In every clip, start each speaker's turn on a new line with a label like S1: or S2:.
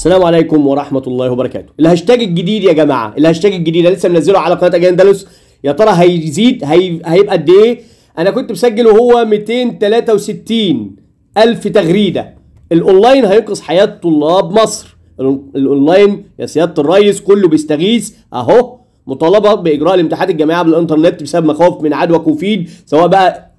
S1: السلام عليكم ورحمه الله وبركاته الهاشتاج الجديد يا جماعه الهاشتاج الجديد انا لسه منزله على قناه اجندالوس يا ترى هيزيد هي... هيبقى قد ايه انا كنت مسجل وهو 263 الف تغريده الاونلاين هينقذ حياه طلاب مصر الاونلاين يا سياده الريس كله بيستغيث اهو مطالبه باجراء الامتحانات الجامعيه بالانترنت بسبب مخاوف من عدوى كوفيد سواء بقى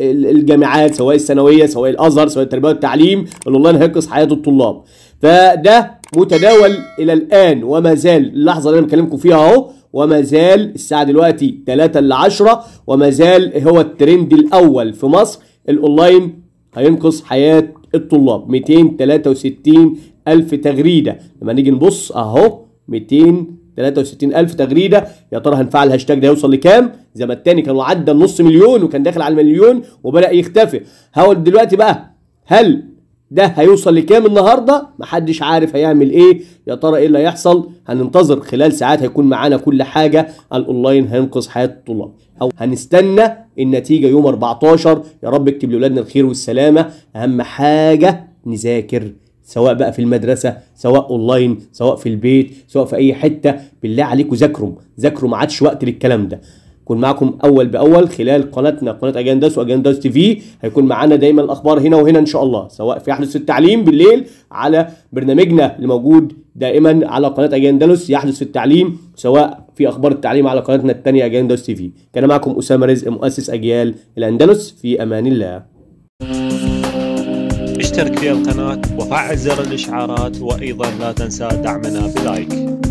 S1: الجامعات سواء الثانويه سواء الازهر سواء التربيه والتعليم الاونلاين هينقذ حياه الطلاب فده متداول الى الان وما زال اللحظه اللي انا بكلمكم فيها اهو وما زال الساعه دلوقتي 3 ل 10 وما زال هو الترند الاول في مصر الاونلاين هينقص حياه الطلاب 263 الف تغريده لما نيجي نبص اهو 263 الف تغريده يا ترى هنفع الهاشتاج ده يوصل لكام زي ما التاني كان عدى النص مليون وكان داخل على المليون وبدا يختفي هقول دلوقتي بقى هل ده هيوصل لكام النهارده محدش عارف هيعمل ايه يا ترى ايه اللي هيحصل هننتظر خلال ساعات هيكون معانا كل حاجه الاونلاين هينقذ حياه الطلاب او هنستنى النتيجه يوم 14 يا رب اكتب لاولادنا الخير والسلامه اهم حاجه نذاكر سواء بقى في المدرسة سواء اونلاين سواء في البيت سواء في اي حتة بالله عليكم ذاكروا ذاكروا ما عادش وقت للكلام ده نكون معكم اول باول خلال قناتنا قناه اجنداس واجنداس تي في هيكون معانا دايما الاخبار هنا وهنا ان شاء الله سواء في يحدث في التعليم بالليل على برنامجنا اللي موجود دائما على قناه اجندالوس يحدث في التعليم سواء في اخبار التعليم على قناتنا الثانيه اجنداس تي في كان معكم اسامه رزق مؤسس اجيال الاندلس في امان الله اشترك في القناه وفعل زر الاشعارات وايضا لا تنسى دعمنا بلايك